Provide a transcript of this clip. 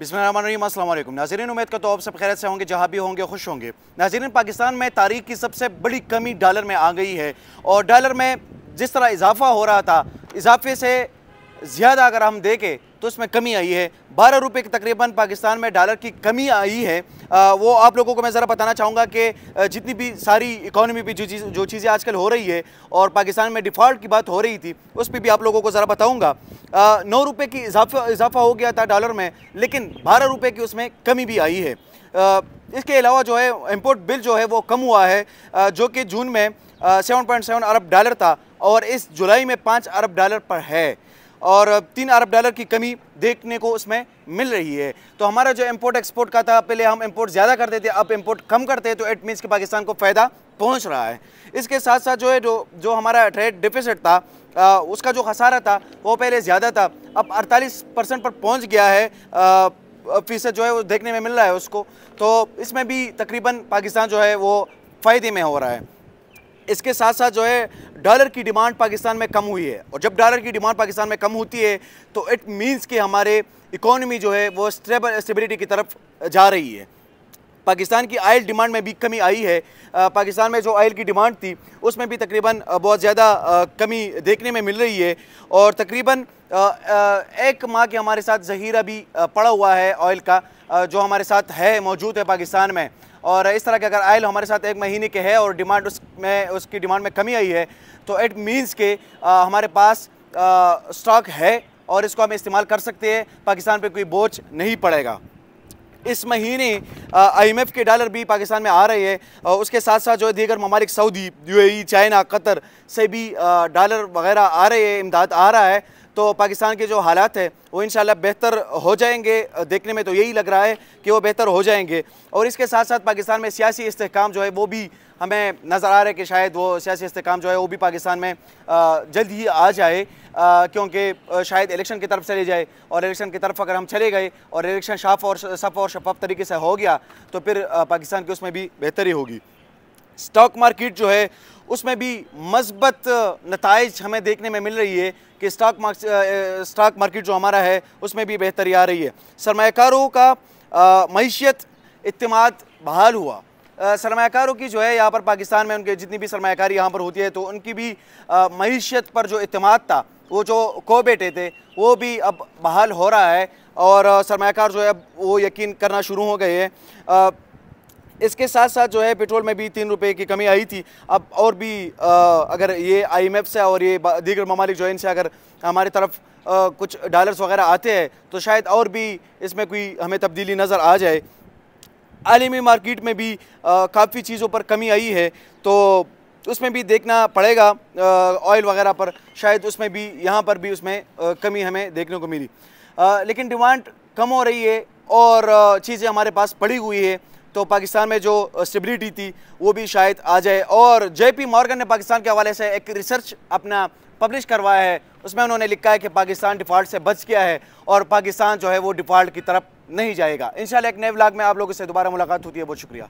बिस्मिल्लाम अल्लाम नाजरीन उम्मीद तो आप सब खैरत से होंगे जहाँ भी होंगे खुश होंगे नाजरन पाकिस्तान में तारीख की सबसे बड़ी कमी डॉलर में आ गई है और डॉलर में जिस तरह इजाफा हो रहा था इजाफे से ज़्यादा अगर हम देखें तो उसमें कमी आई है बारह रुपये के तकरीबन पाकिस्तान में डॉलर की कमी आई है आ, वो आप लोगों को मैं ज़रा बताना चाहूँगा कि जितनी भी सारी इकोनॉमी पे जो चीज़ जो चीज़ें आजकल हो रही है और पाकिस्तान में डिफ़ॉल्ट की बात हो रही थी उस पर भी आप लोगों को ज़रा बताऊँगा नौ रुपये की इजाफा इजाफा हो गया था डॉलर में लेकिन बारह रुपये की उसमें कमी भी आई है आ, इसके अलावा जो है इम्पोर्ट बिल जो है वो कम हुआ है जो कि जून में सेवन पॉइंट सेवन अरब डॉलर था और इस जुलाई में पाँच अरब डॉलर पर है और तीन अरब डॉलर की कमी देखने को उसमें मिल रही है तो हमारा जो इम्पोर्ट एक्सपोर्ट का था पहले हम इम्पोर्ट ज़्यादा करते थे अब इम्पोर्ट कम करते हैं तो इट मीन्स कि पाकिस्तान को फ़ायदा पहुंच रहा है इसके साथ साथ जो है जो जो हमारा ट्रेड डिफिसिट था आ, उसका जो खसारा था वो पहले ज़्यादा था अब अड़तालीस परसेंट पर पहुँच गया है फीसद जो है वो देखने में मिल रहा है उसको तो इसमें भी तकरीबन पाकिस्तान जो है वो फ़ायदे में हो रहा है इसके साथ साथ जो है डॉलर की डिमांड पाकिस्तान में कम हुई है और जब डॉलर की डिमांड पाकिस्तान में कम होती है तो इट मीन्स कि हमारे इकोनॉमी जो है वो स्टेबिलिटी की तरफ जा रही है पाकिस्तान की आयल डिमांड में भी कमी आई है पाकिस्तान में जो आयल की डिमांड थी उसमें भी तकरीबन बहुत ज़्यादा कमी देखने में मिल रही है और तकरीबन एक माह के हमारे साथ ज़हीरा भी पड़ा हुआ है ऑयल का जो हमारे साथ है मौजूद है पाकिस्तान में और इस तरह के अगर आयल हमारे साथ एक महीने के है और डिमांड उसमें उसकी डिमांड में कमी आई है तो इट मीन्स के आ, हमारे पास स्टॉक है और इसको हम इस्तेमाल कर सकते हैं पाकिस्तान पे कोई बोझ नहीं पड़ेगा इस महीने आईएमएफ के डॉलर भी पाकिस्तान में आ रहे हैं उसके साथ साथ जो है दीगर ममालिक सऊदी यूएई चाइना कतर से भी डॉलर वगैरह आ रहे हैं इमदाद आ रहा है तो पाकिस्तान के जो हालात है वो इन बेहतर हो जाएंगे देखने में तो यही लग रहा है कि वो बेहतर हो जाएंगे और इसके साथ साथ पाकिस्तान में सियासी इसकाम जो है वो भी हमें नज़र आ रहा है कि शायद वो सियासी इसकाम जो है वो भी पाकिस्तान में जल्द ही आ जाए क्योंकि शायद इलेक्शन की तरफ चले जाए और इलेक्शन की तरफ अगर हम चले गए और इलेक्शन शाफ और शफ और शफाफ तरीके से हो गया तो फिर पाकिस्तान की उसमें भी बेहतरी होगी स्टॉक मार्केट जो है उसमें भी मस्बत नतज हमें देखने में मिल रही है कि स्टॉक मार्क स्टॉक मार्केट जो हमारा है उसमें भी बेहतरी आ रही है सरमाकारों का मीशत अतमाद बहाल हुआ सरमाकारों की जो है यहाँ पर पाकिस्तान में उनके जितनी भी सरमाकारी यहाँ पर होती है तो उनकी भी मीशत पर जो अतमाद था वो जो खो बैठे थे वो भी अब बहाल हो रहा है और सरमाकार जो है वो यकीन करना शुरू हो गए हैं इसके साथ साथ जो है पेट्रोल में भी तीन रुपये की कमी आई थी अब और भी आ, अगर ये आईएमएफ से और ये दीगर ममालिक जो इनसे अगर हमारी तरफ आ, कुछ डॉलर्स वगैरह आते हैं तो शायद और भी इसमें कोई हमें तब्दीली नज़र आ जाए आलमी मार्केट में भी काफ़ी चीज़ों पर कमी आई है तो उसमें भी देखना पड़ेगा ऑयल वगैरह पर शायद उसमें भी यहाँ पर भी उसमें आ, कमी हमें देखने को मिली आ, लेकिन डिमांड कम हो रही है और चीज़ें हमारे पास पड़ी हुई है तो पाकिस्तान में जो स्टेबिलिटी थी वो भी शायद आ जाए और जेपी मॉर्गन ने पाकिस्तान के हवाले से एक रिसर्च अपना पब्लिश करवाया है उसमें उन्होंने लिखा है कि पाकिस्तान डिफ़ॉल्ट से बच गया है और पाकिस्तान जो है वो डिफ़ॉल्ट की तरफ नहीं जाएगा इन एक नए व्लॉग में आप लोगों से दोबारा मुलाकात होती है बहुत शुक्रिया